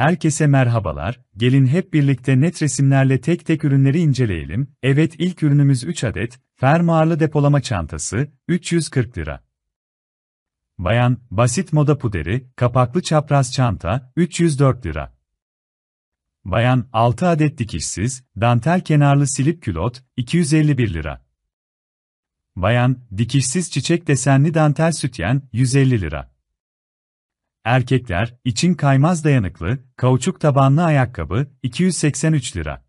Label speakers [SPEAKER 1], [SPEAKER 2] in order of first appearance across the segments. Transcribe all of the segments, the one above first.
[SPEAKER 1] Herkese merhabalar, gelin hep birlikte net resimlerle tek tek ürünleri inceleyelim. Evet ilk ürünümüz 3 adet, fermuarlı depolama çantası, 340 lira. Bayan, basit moda puderi, kapaklı çapraz çanta, 304 lira. Bayan, 6 adet dikişsiz, dantel kenarlı silip külot, 251 lira. Bayan, dikişsiz çiçek desenli dantel sütyen, 150 lira. Erkekler için kaymaz dayanıklı, kauçuk tabanlı ayakkabı 283 lira.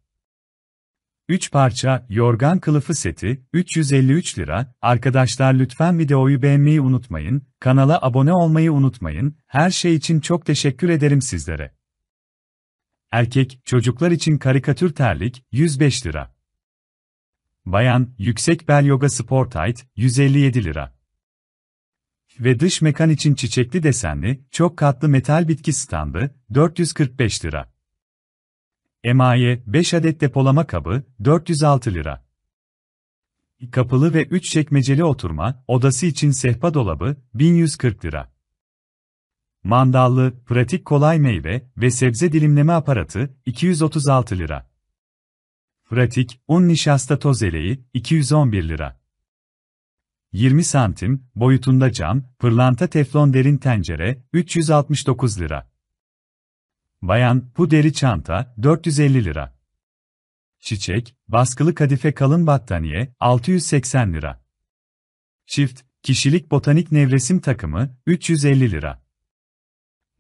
[SPEAKER 1] 3 parça yorgan kılıfı seti 353 lira. Arkadaşlar lütfen videoyu beğenmeyi unutmayın, kanala abone olmayı unutmayın. Her şey için çok teşekkür ederim sizlere. Erkek, çocuklar için karikatür terlik 105 lira. Bayan, yüksek bel yoga sport tight 157 lira ve dış mekan için çiçekli desenli, çok katlı metal bitki standı, 445 lira. Emaye, 5 adet depolama kabı, 406 lira. Kapılı ve 3 çekmeceli oturma, odası için sehpa dolabı, 1140 lira. Mandallı, pratik kolay meyve ve sebze dilimleme aparatı, 236 lira. Pratik, un nişasta toz eleği, 211 lira. 20 santim, boyutunda cam, pırlanta teflon derin tencere, 369 lira. Bayan, bu deri çanta, 450 lira. Çiçek, baskılı kadife kalın battaniye, 680 lira. Çift, kişilik botanik nevresim takımı, 350 lira.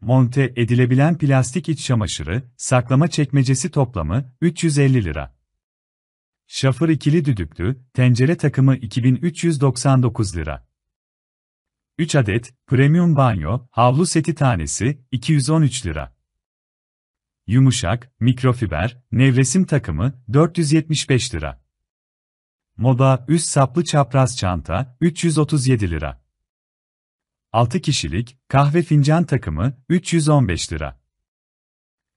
[SPEAKER 1] Monte edilebilen plastik iç çamaşırı, saklama çekmecesi toplamı, 350 lira. Şafır ikili düdüklü, tencere takımı 2399 lira. 3 adet, premium banyo, havlu seti tanesi, 213 lira. Yumuşak, mikrofiber, nevresim takımı, 475 lira. Moda, üst saplı çapraz çanta, 337 lira. 6 kişilik, kahve fincan takımı, 315 lira.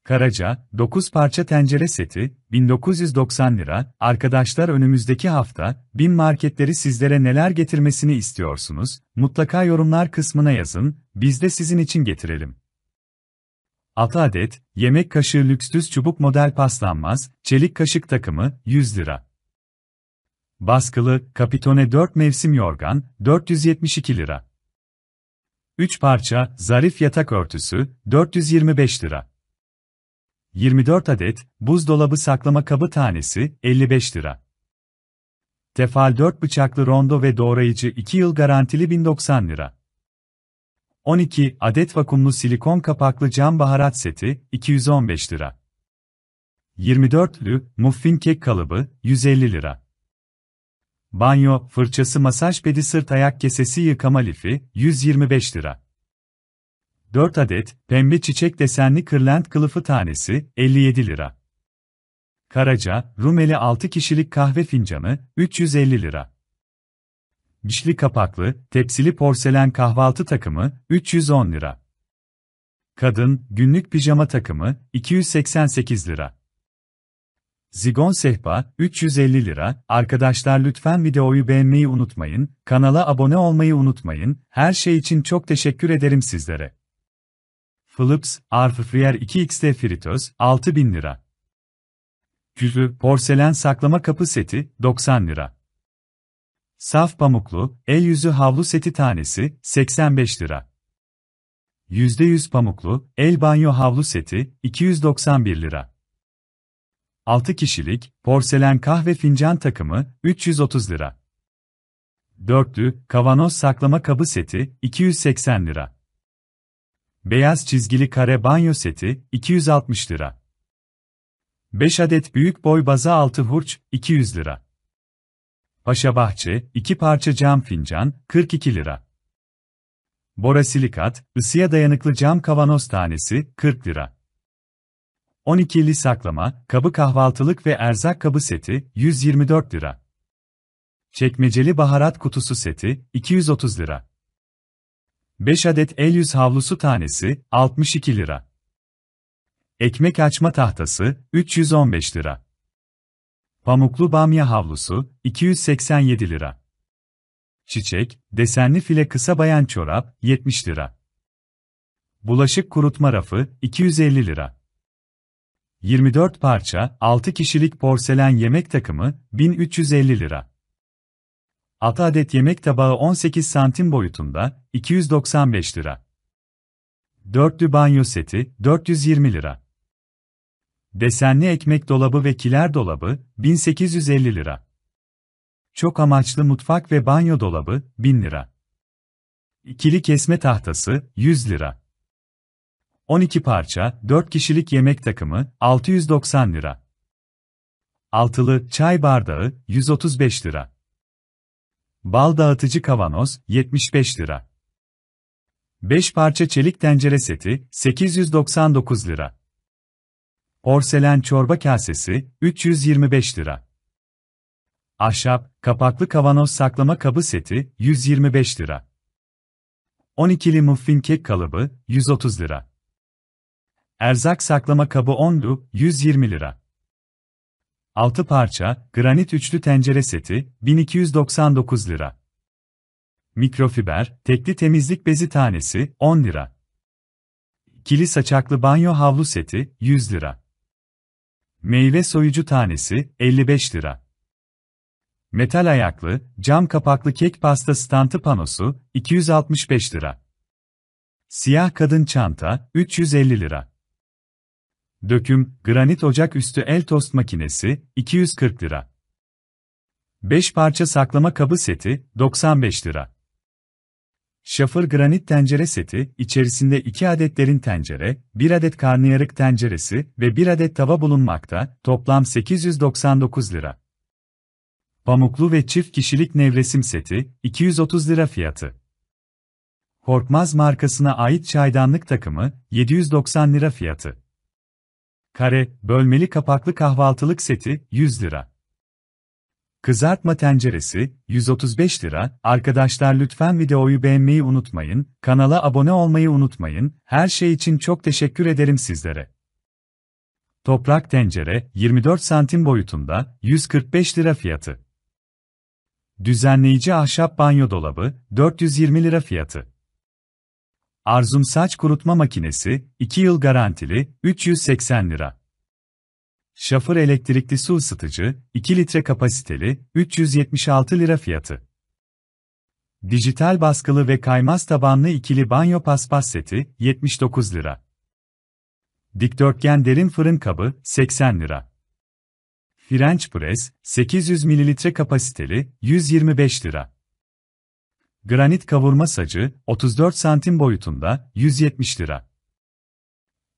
[SPEAKER 1] Karaca, 9 parça tencere seti, 1990 lira. Arkadaşlar önümüzdeki hafta, bin marketleri sizlere neler getirmesini istiyorsunuz? Mutlaka yorumlar kısmına yazın, biz de sizin için getirelim. 6 adet, yemek kaşığı lükstüz çubuk model paslanmaz, çelik kaşık takımı, 100 lira. Baskılı, Capitone 4 mevsim yorgan, 472 lira. 3 parça, zarif yatak örtüsü, 425 lira. 24 adet, buzdolabı saklama kabı tanesi, 55 lira. Tefal 4 bıçaklı rondo ve doğrayıcı 2 yıl garantili 1090 lira. 12 adet vakumlu silikon kapaklı cam baharat seti, 215 lira. 24'lü, muffin kek kalıbı, 150 lira. Banyo, fırçası masaj pedi sırt ayak kesesi yıkama lifi, 125 lira. 4 adet, pembe çiçek desenli kırlent kılıfı tanesi, 57 lira. Karaca, Rumeli 6 kişilik kahve fincanı, 350 lira. Dişli kapaklı, tepsili porselen kahvaltı takımı, 310 lira. Kadın, günlük pijama takımı, 288 lira. Zigon sehpa, 350 lira. Arkadaşlar lütfen videoyu beğenmeyi unutmayın, kanala abone olmayı unutmayın. Her şey için çok teşekkür ederim sizlere. Philips, Arf 2XT fritöz, 6000 lira. Küzü, porselen saklama kapı seti, 90 lira. Saf pamuklu, el yüzü havlu seti tanesi, 85 lira. %100 pamuklu, el banyo havlu seti, 291 lira. 6 kişilik, porselen kahve fincan takımı, 330 lira. Dörtlü, kavanoz saklama kabı seti, 280 lira. Beyaz çizgili kare banyo seti 260 lira. 5 adet büyük boy baza altı hurç 200 lira. Paşa bahçe 2 parça cam fincan 42 lira. Borasilikat ısıya dayanıklı cam kavanoz tanesi 40 lira. 12'li saklama, kabı kahvaltılık ve erzak kabı seti 124 lira. Çekmeceli baharat kutusu seti 230 lira. 5 adet el yüz havlusu tanesi, 62 lira. Ekmek açma tahtası, 315 lira. Pamuklu bamya havlusu, 287 lira. Çiçek, desenli file kısa bayan çorap, 70 lira. Bulaşık kurutma rafı, 250 lira. 24 parça, 6 kişilik porselen yemek takımı, 1350 lira. 6 adet yemek tabağı 18 santim boyutunda, 295 lira. Dörtlü banyo seti, 420 lira. Desenli ekmek dolabı ve kiler dolabı, 1850 lira. Çok amaçlı mutfak ve banyo dolabı, 1000 lira. İkili kesme tahtası, 100 lira. 12 parça, 4 kişilik yemek takımı, 690 lira. Altılı çay bardağı, 135 lira. Bal dağıtıcı kavanoz 75 lira. 5 parça çelik tencere seti 899 lira. Porselen çorba kasesi 325 lira. Ahşap, kapaklı kavanoz saklama kabı seti 125 lira. 12'li muffin kek kalıbı 130 lira. Erzak saklama kabı 10'du 120 lira. 6 parça, granit üçlü tencere seti, 1299 lira. Mikrofiber, tekli temizlik bezi tanesi, 10 lira. Kili saçaklı banyo havlu seti, 100 lira. Meyve soyucu tanesi, 55 lira. Metal ayaklı, cam kapaklı kek pasta stantı panosu, 265 lira. Siyah kadın çanta, 350 lira. Döküm, granit ocak üstü el tost makinesi, 240 lira. 5 parça saklama kabı seti, 95 lira. Şafır granit tencere seti, içerisinde 2 adet derin tencere, 1 adet karnıyarık tenceresi ve 1 adet tava bulunmakta, toplam 899 lira. Pamuklu ve çift kişilik nevresim seti, 230 lira fiyatı. Korkmaz markasına ait çaydanlık takımı, 790 lira fiyatı. Kare, bölmeli kapaklı kahvaltılık seti, 100 lira. Kızartma tenceresi, 135 lira. Arkadaşlar lütfen videoyu beğenmeyi unutmayın, kanala abone olmayı unutmayın, her şey için çok teşekkür ederim sizlere. Toprak tencere, 24 santim boyutunda, 145 lira fiyatı. Düzenleyici ahşap banyo dolabı, 420 lira fiyatı. Arzum saç kurutma makinesi, 2 yıl garantili, 380 lira. Şafır elektrikli su ısıtıcı, 2 litre kapasiteli, 376 lira fiyatı. Dijital baskılı ve kaymaz tabanlı ikili banyo paspas seti, 79 lira. Dikdörtgen derin fırın kabı, 80 lira. French press, 800 ml kapasiteli, 125 lira. Granit kavurma sacı, 34 santim boyutunda, 170 lira.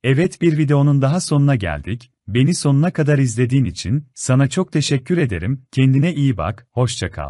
[SPEAKER 1] Evet bir videonun daha sonuna geldik, beni sonuna kadar izlediğin için, sana çok teşekkür ederim, kendine iyi bak, hoşça kal.